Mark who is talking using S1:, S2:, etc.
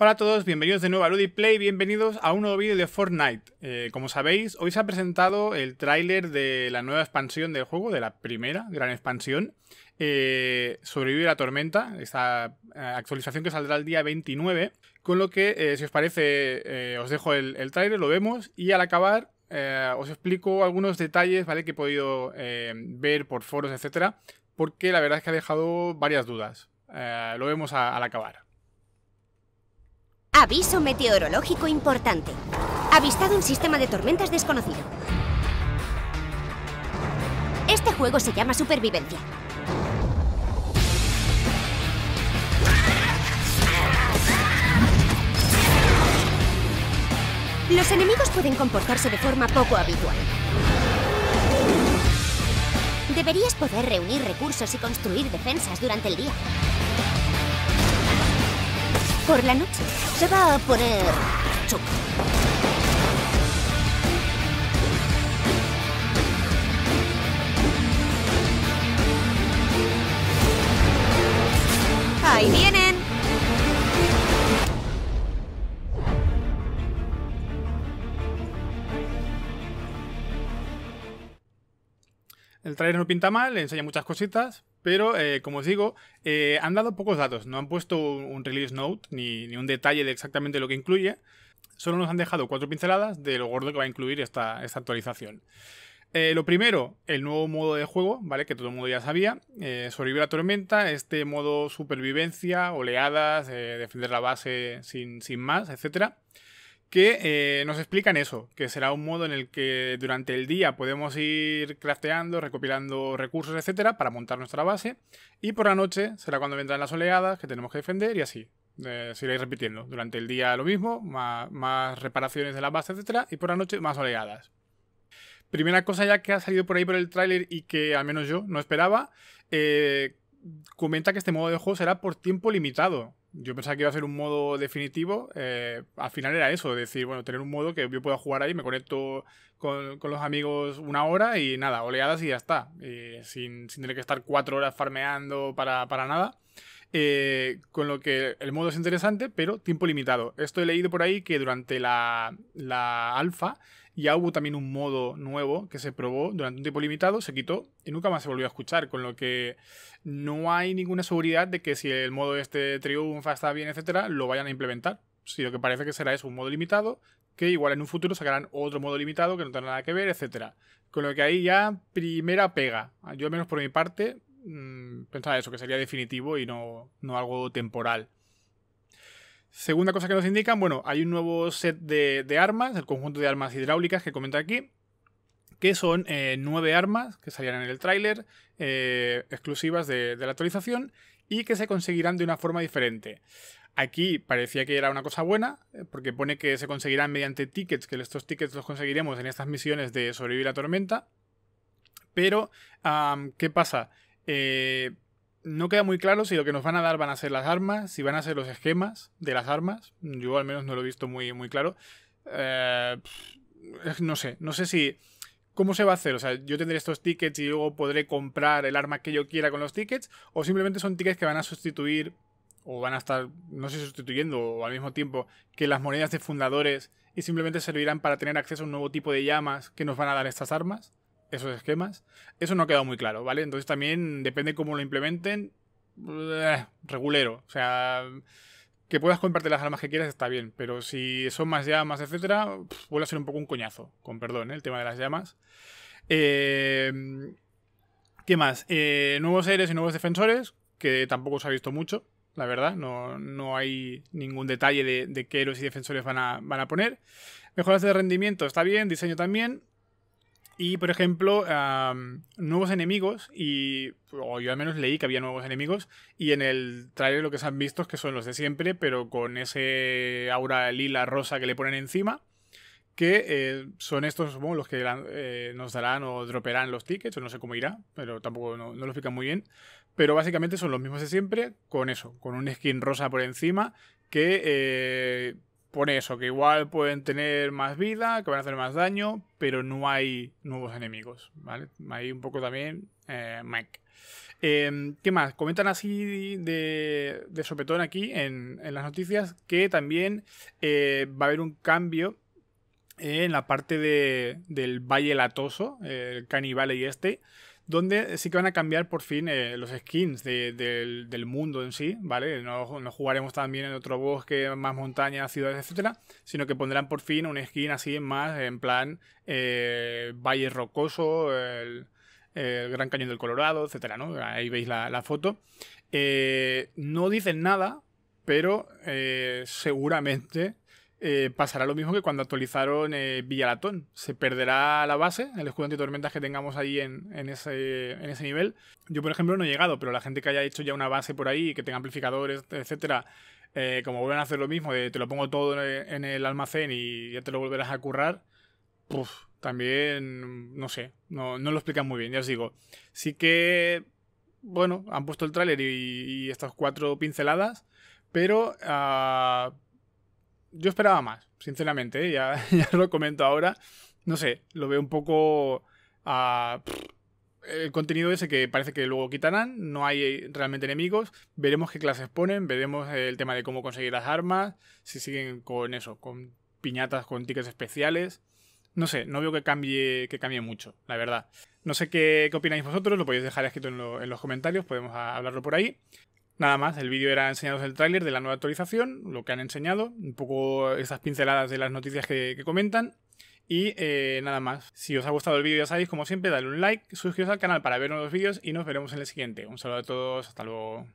S1: Hola a todos, bienvenidos de nuevo a play bienvenidos a un nuevo vídeo de Fortnite. Eh, como sabéis, hoy se ha presentado el tráiler de la nueva expansión del juego, de la primera gran expansión, eh, Sobrevivir a la Tormenta, esta eh, actualización que saldrá el día 29, con lo que, si os parece, os dejo el, tráiler, lo vemos, y al acabar os explico algunos detalles ¿vale? que he podido ver por foros, etcétera, porque la verdad es que ha dejado varias dudas. lo vemos al acabar. Aviso meteorológico importante. Avistado un sistema de tormentas desconocido. Este juego se llama Supervivencia. Los enemigos pueden comportarse de forma poco habitual. Deberías poder reunir recursos y construir defensas durante el día. Por la noche se va a poner Ahí vienen. El trailer no pinta mal, le enseña muchas cositas, pero eh, como os digo, eh, han dado pocos datos, no han puesto un, release note ni, un detalle de exactamente lo que incluye, solo nos han dejado cuatro pinceladas de lo gordo que va a incluir esta, actualización. Eh, lo primero, el nuevo modo de juego, ¿vale? Que todo el mundo ya sabía. sobrevivir a la tormenta, este modo supervivencia, oleadas, defender la base sin, sin más, etc que eh, nos explican eso, que será un modo en el que durante el día podemos ir crafteando, recopilando recursos, etcétera, para montar nuestra base, y por la noche será cuando vendrán las oleadas que tenemos que defender y así. Eh, seguiréis repitiendo. Durante el día lo mismo, más, reparaciones de la base, etcétera, y por la noche más oleadas. Primera cosa ya que ha salido por ahí por el tráiler y que al menos yo no esperaba, eh, comenta que este modo de juego será por tiempo limitado. Yo pensaba que iba a ser un modo definitivo. Eh, al final era eso, decir, bueno, tener un modo que yo pueda jugar ahí, me conecto con, con los amigos una hora y nada, oleadas y ya está. sin, tener que estar cuatro horas farmeando para, nada. Eh, con lo que el modo es interesante, pero tiempo limitado. Esto he leído por ahí que durante la, la alfa ya hubo también un modo nuevo que se probó durante un tiempo limitado, se quitó y nunca más se volvió a escuchar, con lo que no hay ninguna seguridad de que si el modo este triunfa, está bien, etcétera, lo vayan a implementar. Si lo que parece que será es un modo limitado, que igual en un futuro sacarán otro modo limitado que no tenga nada que ver, etcétera. Con lo que ahí ya primera pega. Yo al menos por mi parte mm, pensaba eso, que sería definitivo y no, no algo temporal. Segunda cosa que nos indican, bueno, hay un nuevo set de, armas, el conjunto de armas hidráulicas que comenta aquí, que son eh, nueve armas que salían en el tráiler, eh, exclusivas de, la actualización, y que se conseguirán de una forma diferente. Aquí parecía que era una cosa buena, eh, porque pone que se conseguirán mediante tickets, que estos tickets los conseguiremos en estas misiones de sobrevivir a tormenta. Pero, ¿qué pasa? Eh, no queda muy claro si lo que nos van a dar van a ser las armas, si van a ser los esquemas de las armas. Yo al menos no lo he visto muy, muy claro. Eh, no sé, no sé si... ¿Cómo se va a hacer? O sea, yo tendré estos tickets y luego podré comprar el arma que yo quiera con los tickets. O simplemente son tickets que van a sustituir o van a estar, no sé, sustituyendo o al mismo tiempo que las monedas de fundadores y simplemente servirán para tener acceso a un nuevo tipo de llamas que nos van a dar estas armas esos esquemas. Eso no ha quedado muy claro, ¿vale? Entonces también depende cómo lo implementen. Eh, regulero. O sea, que puedas compartir las armas que quieras está bien, pero si son más llamas, etcétera, vuelve a ser un poco un coñazo, con perdón, ¿eh? el tema de las llamas. Eh, ¿Qué más? nuevos héroes y nuevos defensores, que tampoco se ha visto mucho, la verdad. No, hay ningún detalle de, qué héroes y defensores van a, van a poner. Mejoras de rendimiento está bien, diseño también. Y, por ejemplo, nuevos enemigos, y, o yo al menos leí que había nuevos enemigos, y en el trailer lo que se han visto es que son los de siempre, pero con ese aura lila rosa que le ponen encima, que eh, son estos, supongo, los que eh, nos darán o droperán los tickets, o no sé cómo irá, pero tampoco no, lo explican muy bien. Pero básicamente son los mismos de siempre, con eso, con un skin rosa por encima, que eh, por eso, que igual pueden tener más vida, que van a hacer más daño, pero no hay nuevos enemigos, ¿vale? Ahí un poco también eh, Mike. Em, ¿Qué más? Comentan así de, de sopetón aquí en, en, las noticias que también eh, va a haber un cambio en la parte de, del Valle Latoso, el Canibale y este, donde sí que van a cambiar por fin eh, los skins del, mundo en sí, ¿vale? No, jugaremos también en otro bosque, más montañas, ciudades, etcétera, sino que pondrán por fin un skin así más en plan eh, valle rocoso, el, Gran Cañón del Colorado, etcétera, ¿no? Ahí veis la, foto. Eh, no dicen nada, pero seguramente eh, pasará lo mismo que cuando actualizaron eh, Villalatón. Se perderá la base, el escudo antitormentas que tengamos ahí en, ese, nivel. Yo, por ejemplo, no he llegado, pero la gente que haya hecho ya una base por ahí, que tenga amplificadores, etcétera, eh, como vuelven a hacer lo mismo, de te lo pongo todo en el almacén y ya te lo volverás a currar, Puff, también, no sé, no, lo explican muy bien, ya os digo. Sí que, bueno, han puesto el tráiler y, estas cuatro pinceladas, pero... Ah, yo esperaba más, sinceramente, ¿eh? ya, ya lo comento ahora. No sé, lo veo un poco el contenido ese que parece que luego quitarán, no hay realmente enemigos, veremos qué clases ponen, veremos el tema de cómo conseguir las armas, si siguen con eso, con piñatas, con tickets especiales. No sé, no veo que cambie, que cambie mucho, la verdad. No sé qué, opináis vosotros, lo podéis dejar escrito en, en los comentarios, podemos hablarlo por ahí. Nada más, el vídeo era enseñaros el tráiler de la nueva actualización, lo que han enseñado, un poco esas pinceladas de las noticias que, comentan. Y eh, nada más, si os ha gustado el vídeo ya sabéis, como siempre, dale un like, suscribiros al canal para ver nuevos vídeos y nos veremos en el siguiente. Un saludo a todos, hasta luego.